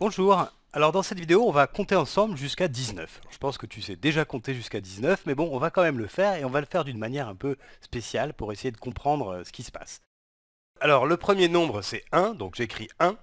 Bonjour, alors dans cette vidéo on va compter ensemble jusqu'à 19. je pense que tu sais déjà compter jusqu'à 19, mais bon on va quand même le faire et on va le faire d'une manière un peu spéciale pour essayer de comprendre euh, ce qui se passe. Alors le premier nombre c'est 1, donc j'écris 1,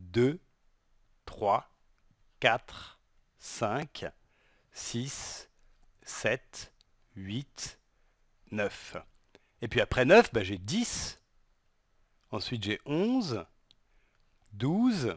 2, 3, 4, 5, 6, 7, 8, 9. Et puis après 9, bah, j'ai 10, ensuite j'ai 11, 12,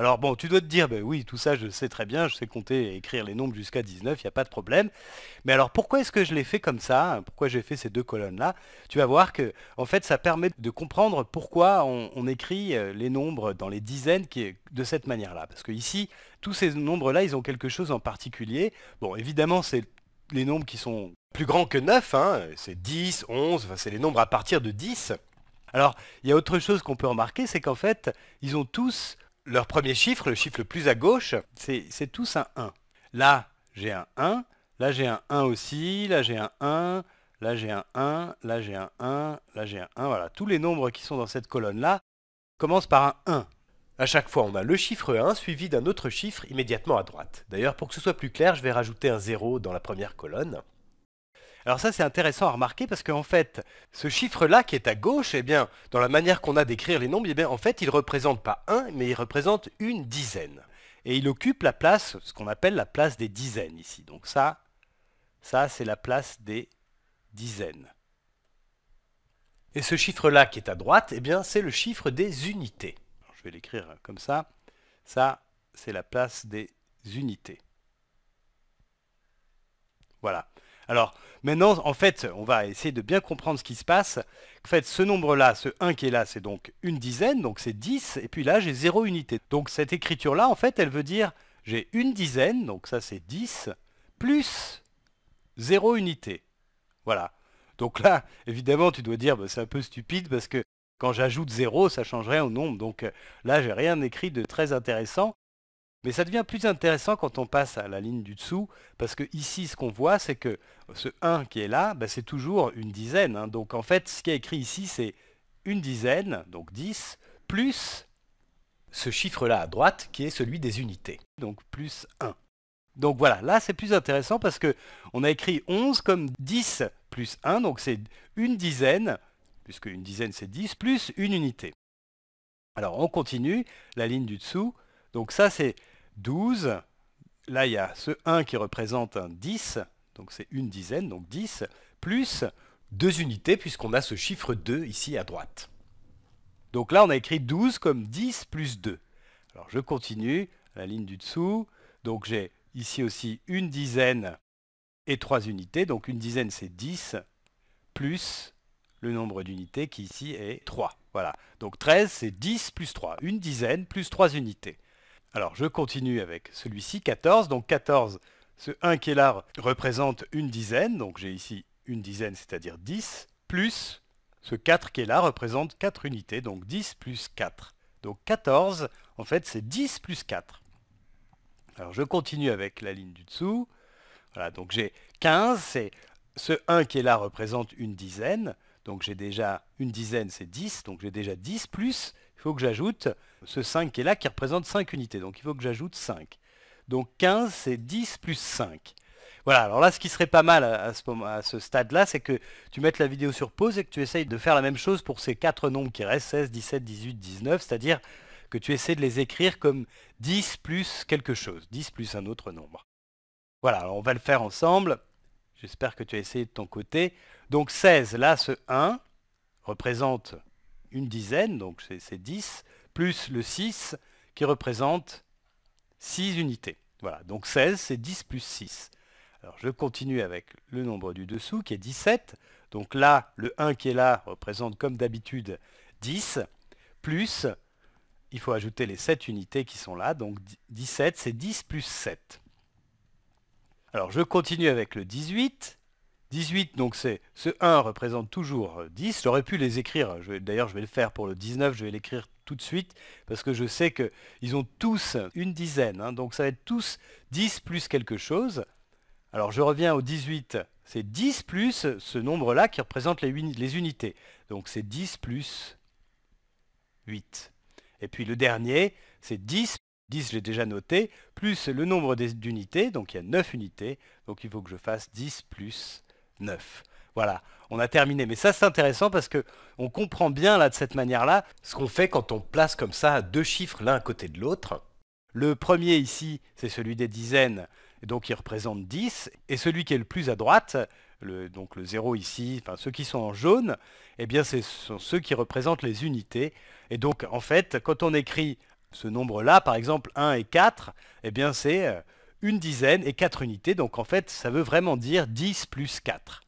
Alors bon, tu dois te dire, ben oui, tout ça, je sais très bien, je sais compter et écrire les nombres jusqu'à 19, il n'y a pas de problème. Mais alors pourquoi est-ce que je l'ai fait comme ça hein, Pourquoi j'ai fait ces deux colonnes-là Tu vas voir que, en fait, ça permet de comprendre pourquoi on, écrit euh, les nombres dans les dizaines de cette manière-là. Parce que ici, tous ces nombres-là, ils ont quelque chose en particulier. Bon, évidemment, c'est les nombres qui sont plus grands que 9, hein, c'est 10, 11, enfin, c'est les nombres à partir de 10. Alors, il y a autre chose qu'on peut remarquer, c'est qu'en fait, ils ont tous leur premier chiffre, le chiffre le plus à gauche, c'est tous un 1. Là, j'ai un 1, là j'ai un 1 aussi, là j'ai un 1, là j'ai un 1, là j'ai un 1, là j'ai un 1. Voilà, tous les nombres qui sont dans cette colonne-là commencent par un 1. A chaque fois, on a le chiffre 1 suivi d'un autre chiffre immédiatement à droite. D'ailleurs, pour que ce soit plus clair, je vais rajouter un 0 dans la première colonne. Alors ça c'est intéressant à remarquer parce qu'en fait, ce chiffre-là qui est à gauche, eh bien, dans la manière qu'on a d'écrire les nombres, eh bien, en fait, il représente pas 1, mais il représente une dizaine. Et il occupe la place, ce qu'on appelle la place des dizaines ici. Donc ça, ça c'est la place des dizaines. Et ce chiffre-là qui est à droite, eh bien, c'est le chiffre des unités. je vais l'écrire comme ça. Ça, c'est la place des unités. Voilà. Alors, Maintenant, en fait, on va essayer de bien comprendre ce qui se passe. En fait, ce nombre-là, ce 1 qui est là, c'est donc une dizaine, donc c'est 10, et puis là, j'ai 0 unité. Donc cette écriture-là, en fait, elle veut dire j'ai une dizaine, donc ça c'est 10, plus 0 unité. Voilà. Donc là, évidemment, tu dois dire, bah, c'est un peu stupide parce que quand j'ajoute 0, ça changerait au nombre. Donc euh, là, j'ai rien écrit de très intéressant. Mais ça devient plus intéressant quand on passe à la ligne du dessous, parce que ici, ce qu'on voit, c'est que ce 1 qui est là, bah, c'est toujours une dizaine. Hein. Donc en fait, ce qui est écrit ici, c'est une dizaine, donc 10, plus ce chiffre-là à droite, qui est celui des unités, donc plus 1. Donc voilà, là c'est plus intéressant parce qu'on a écrit 11 comme 10 plus 1, donc c'est une dizaine, puisque une dizaine c'est 10, plus une unité. Alors on continue, la ligne du dessous, donc ça c'est 12. Là, il y a ce 1 qui représente un 10, donc c'est une dizaine, donc 10, plus deux unités, puisqu'on a ce chiffre 2 ici à droite. Donc là, on a écrit 12 comme 10 plus 2. Alors je continue, la ligne du dessous. Donc j'ai ici aussi une dizaine et trois unités. Donc une dizaine, c'est 10, plus le nombre d'unités qui ici est 3. Voilà. Donc 13, c'est 10 plus 3. Une dizaine plus 3 unités. Alors je continue avec celui-ci, 14. Donc 14, ce 1 qui est là représente une dizaine, donc j'ai ici une dizaine, c'est-à-dire 10, plus ce 4 qui est là représente 4 unités, donc 10 plus 4. Donc 14, en fait, c'est 10 plus 4. Alors je continue avec la ligne du dessous. Voilà, donc j'ai 15, c'est ce 1 qui est là représente une dizaine. Donc j'ai déjà une dizaine, c'est 10, donc j'ai déjà 10 plus il faut que j'ajoute ce 5 qui est là, qui représente 5 unités. Donc il faut que j'ajoute 5. Donc 15, c'est 10 plus 5. Voilà, alors là, ce qui serait pas mal à ce, stade-là, c'est que tu mettes la vidéo sur pause et que tu essayes de faire la même chose pour ces 4 nombres qui restent, 16, 17, 18, 19, c'est-à-dire que tu essaies de les écrire comme 10 plus quelque chose, 10 plus un autre nombre. Voilà, alors on va le faire ensemble. J'espère que tu as essayé de ton côté. Donc 16, là, ce 1 représente une dizaine, donc c'est 10, plus le 6 qui représente 6 unités. Voilà, donc 16, c'est 10 plus 6. Alors je continue avec le nombre du dessous qui est 17. Donc là, le 1 qui est là représente comme d'habitude 10, plus, il faut ajouter les 7 unités qui sont là, donc 17, c'est 10 plus 7. Alors je continue avec le 18. 18, donc c'est ce 1 représente toujours 10. Euh, J'aurais pu les écrire, d'ailleurs je vais le faire pour le 19, je vais l'écrire tout de suite, parce que je sais qu'ils ont tous une dizaine, hein, donc ça va être tous 10 plus quelque chose. Alors je reviens au 18, c'est 10 plus ce nombre-là qui représente les, les unités. Donc c'est 10 plus 8. Et puis le dernier, c'est 10 10, j'ai déjà noté, plus le nombre d'unités, donc il y a 9 unités, donc il faut que je fasse 10 plus 9. Voilà, on a terminé. Mais ça, c'est intéressant parce que on comprend bien là de cette manière-là ce qu'on fait quand on place comme ça deux chiffres l'un à côté de l'autre. Le premier ici, c'est celui des dizaines, donc il représente 10, et celui qui est le plus à droite, donc le 0 ici, enfin ceux qui sont en jaune, eh bien ce sont ceux qui représentent les unités. Et donc en fait, quand on écrit ce nombre-là, par exemple 1 et 4, eh bien c'est euh, une dizaine et 4 unités. Donc en fait, ça veut vraiment dire 10 plus 4.